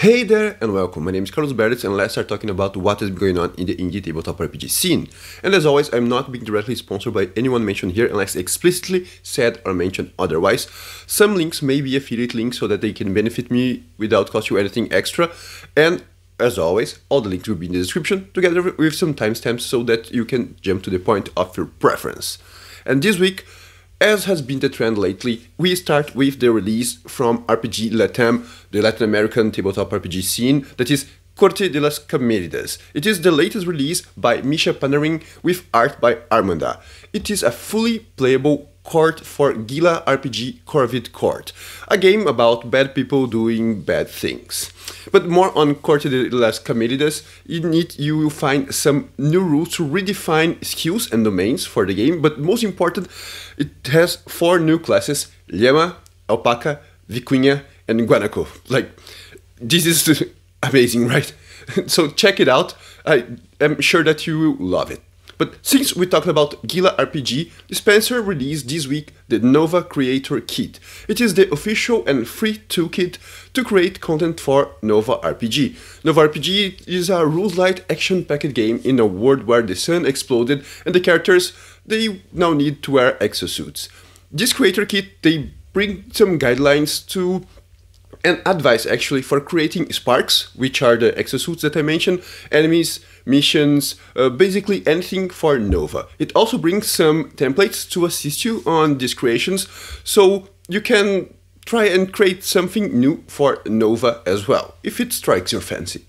Hey there and welcome, my name is Carlos Berlitz and let's start talking about what is going on in the indie tabletop RPG scene. And as always, I'm not being directly sponsored by anyone mentioned here unless explicitly said or mentioned otherwise. Some links may be affiliate links so that they can benefit me without cost you anything extra. And as always, all the links will be in the description together with some timestamps so that you can jump to the point of your preference. And this week, as has been the trend lately, we start with the release from RPG Latam, the Latin American tabletop RPG scene, that is Corte de las Cameridas. It is the latest release by Misha Panarin with art by Armanda. It is a fully playable Court for Gila RPG Corvid Court, a game about bad people doing bad things. But more on Court de las Camelidas, in it you will find some new rules to redefine skills and domains for the game, but most important, it has four new classes, Llama, Alpaca, Vicuña, and Guanaco. Like, this is amazing, right? so check it out. I am sure that you will love it. But since we talked about Gila RPG, Spencer released this week the Nova Creator Kit. It is the official and free toolkit to create content for Nova RPG. Nova RPG is a rules-light action-packed game in a world where the sun exploded and the characters, they now need to wear exosuits. This creator kit, they bring some guidelines to and advice actually for creating sparks, which are the exosuits that I mentioned, enemies, missions, uh, basically anything for Nova. It also brings some templates to assist you on these creations, so you can try and create something new for Nova as well, if it strikes your fancy.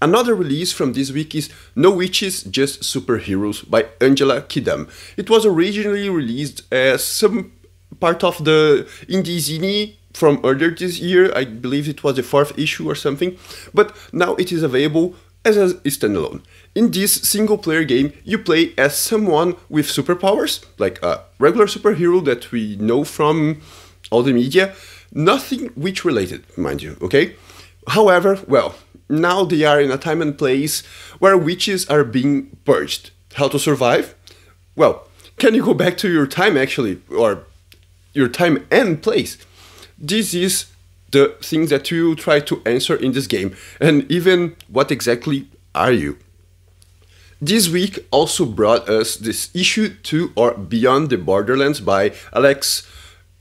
Another release from this week is No Witches, Just Superheroes by Angela Kidam. It was originally released as some part of the Indie Zini from earlier this year. I believe it was the fourth issue or something, but now it is available as a standalone. In this single player game, you play as someone with superpowers, like a regular superhero that we know from all the media, nothing witch related, mind you, okay? However, well, now they are in a time and place where witches are being purged. How to survive? Well, can you go back to your time actually, or your time and place? this is the thing that you try to answer in this game, and even what exactly are you? This week also brought us this issue 2 or Beyond the Borderlands by Alex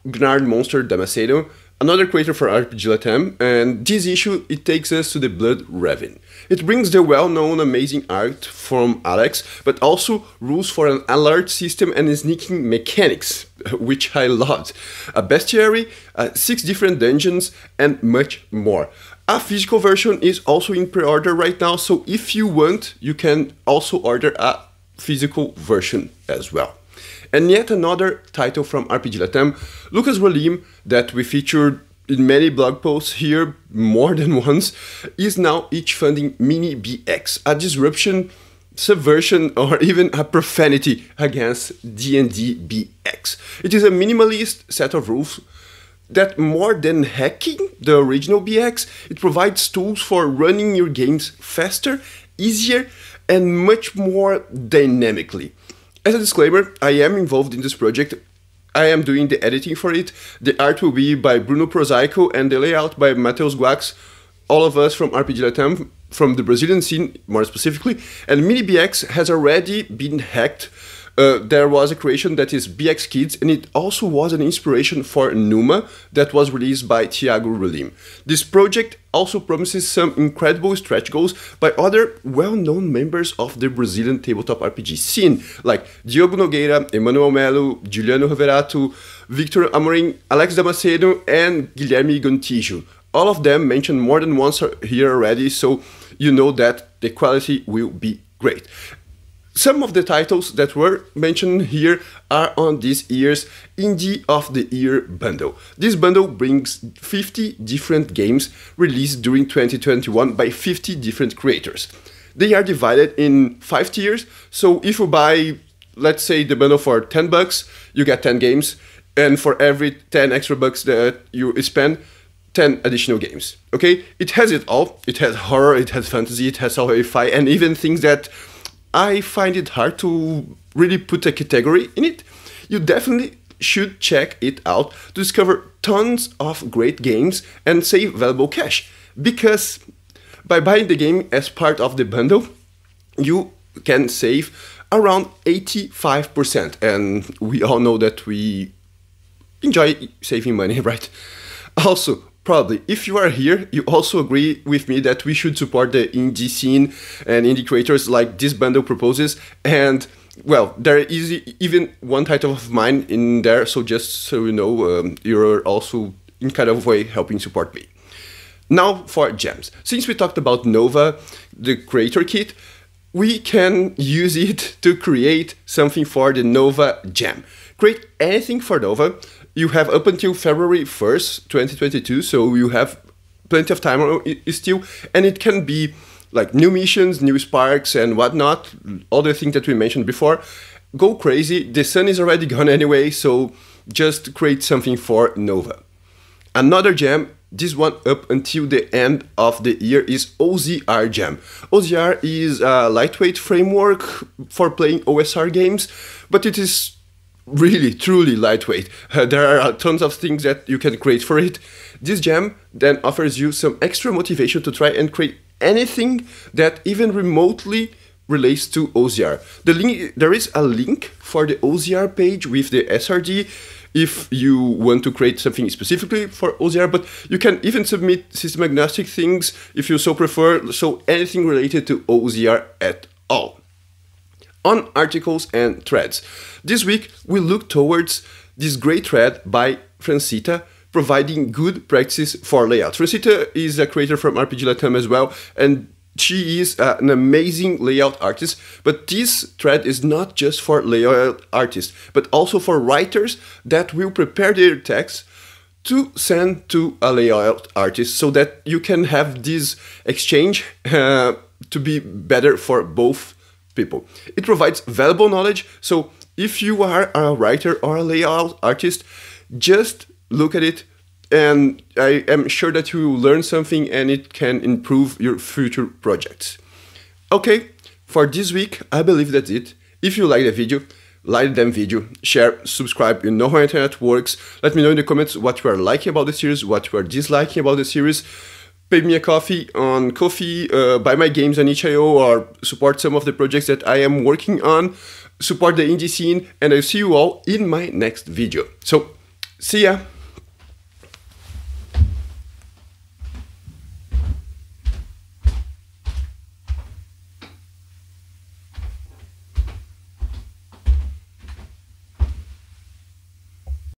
Gnard Monster Damasedo another creator for RPG Latam, and this issue it takes us to the Blood Raven. It brings the well-known amazing art from Alex, but also rules for an alert system and sneaking mechanics, which I loved. A bestiary, uh, six different dungeons, and much more. A physical version is also in pre-order right now, so if you want, you can also order a physical version as well. And yet another title from RPG Latam, Lucas Rolim, that we featured in many blog posts here more than once, is now each funding Mini BX, a disruption, subversion, or even a profanity against D&D BX. It is a minimalist set of rules that more than hacking the original BX, it provides tools for running your games faster, easier, and much more dynamically. As a disclaimer, I am involved in this project. I am doing the editing for it. The art will be by Bruno Prosaico and the layout by Mateus Guax, all of us from RPG Latam, from the Brazilian scene more specifically. And MiniBX has already been hacked uh, there was a creation that is BX Kids, and it also was an inspiration for Numa that was released by Thiago Rulim. This project also promises some incredible stretch goals by other well-known members of the Brazilian tabletop RPG scene, like Diogo Nogueira, Emmanuel Melo, Juliano Roverato, Victor Amorim, Alex Damasceno, and Guilherme Gontijo. All of them mentioned more than once here already, so you know that the quality will be great. Some of the titles that were mentioned here are on this year's Indie of the Year bundle. This bundle brings 50 different games released during 2021 by 50 different creators. They are divided in 5 tiers, so if you buy, let's say, the bundle for 10 bucks, you get 10 games, and for every 10 extra bucks that you spend, 10 additional games. Okay? It has it all. It has horror, it has fantasy, it has sci-fi, and even things that I find it hard to really put a category in it. You definitely should check it out to discover tons of great games and save valuable cash. Because by buying the game as part of the bundle, you can save around 85%. And we all know that we enjoy saving money, right? Also, probably if you are here you also agree with me that we should support the indie scene and indie creators like this bundle proposes and well there is even one title of mine in there so just so you know um, you're also in kind of way helping support me now for gems since we talked about nova the creator kit we can use it to create something for the nova gem create anything for nova you have up until February 1st, 2022, so you have plenty of time still, and it can be like new missions, new sparks, and whatnot, all the things that we mentioned before. Go crazy. The sun is already gone anyway, so just create something for Nova. Another gem, this one up until the end of the year, is OZR Gem. OZR is a lightweight framework for playing OSR games, but it is really truly lightweight. Uh, there are tons of things that you can create for it. This gem then offers you some extra motivation to try and create anything that even remotely relates to OCR. The link there is a link for the OCR page with the SRD if you want to create something specifically for OCR, but you can even submit system agnostic things if you so prefer, so anything related to OCR at all on articles and threads. This week, we look towards this great thread by Francita providing good practices for layout. Francita is a creator from RPG Latam as well, and she is uh, an amazing layout artist, but this thread is not just for layout artists, but also for writers that will prepare their text to send to a layout artist so that you can have this exchange uh, to be better for both people. It provides valuable knowledge, so if you are a writer or a layout artist, just look at it and I am sure that you will learn something and it can improve your future projects. Okay, for this week, I believe that's it. If you like the video, like the video, share, subscribe, you know how internet works. Let me know in the comments what you are liking about the series, what you are disliking about the series pay me a coffee on Coffee, uh, buy my games on itch.io, or support some of the projects that I am working on, support the indie scene, and I'll see you all in my next video. So, see ya!